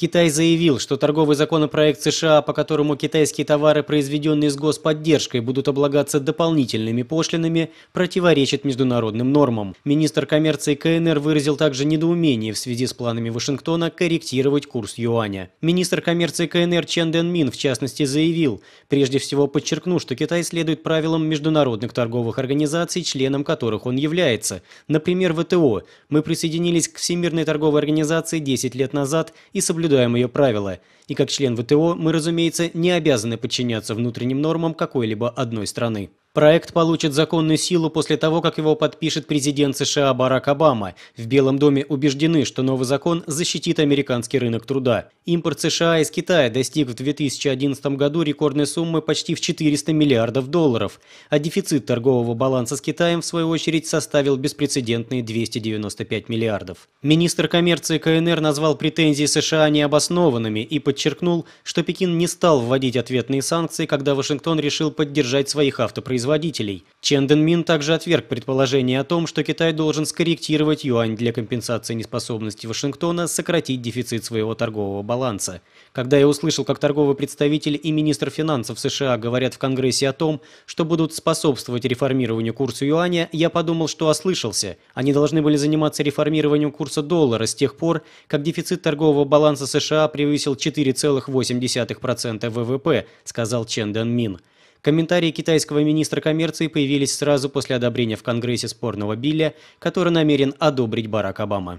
Китай заявил, что торговый законопроект США, по которому китайские товары, произведенные с господдержкой, будут облагаться дополнительными пошлинами, противоречит международным нормам. Министр коммерции КНР выразил также недоумение в связи с планами Вашингтона корректировать курс юаня. Министр коммерции КНР Чен Дэн Мин, в частности, заявил, прежде всего подчеркну, что Китай следует правилам международных торговых организаций, членом которых он является. Например, ВТО. Мы присоединились к Всемирной торговой организации 10 лет назад и соблюдаем соблюдаем ее правила, и как член ВТО мы, разумеется, не обязаны подчиняться внутренним нормам какой-либо одной страны. Проект получит законную силу после того, как его подпишет президент США Барак Обама. В Белом доме убеждены, что новый закон защитит американский рынок труда. Импорт США из Китая достиг в 2011 году рекордной суммы почти в 400 миллиардов долларов, а дефицит торгового баланса с Китаем, в свою очередь, составил беспрецедентные 295 миллиардов. Министр коммерции КНР назвал претензии США необоснованными и подчеркнул, что Пекин не стал вводить ответные санкции, когда Вашингтон решил поддержать своих автопроизводителей производителей. Чен Дэнмин также отверг предположение о том, что Китай должен скорректировать юань для компенсации неспособности Вашингтона сократить дефицит своего торгового баланса. Когда я услышал, как торговый представитель и министр финансов США говорят в Конгрессе о том, что будут способствовать реформированию курса юаня, я подумал, что ослышался. Они должны были заниматься реформированием курса доллара с тех пор, как дефицит торгового баланса США превысил 4,8% ВВП, сказал Чен Дэнмин. Комментарии китайского министра коммерции появились сразу после одобрения в Конгрессе спорного билля, который намерен одобрить Барак Обама.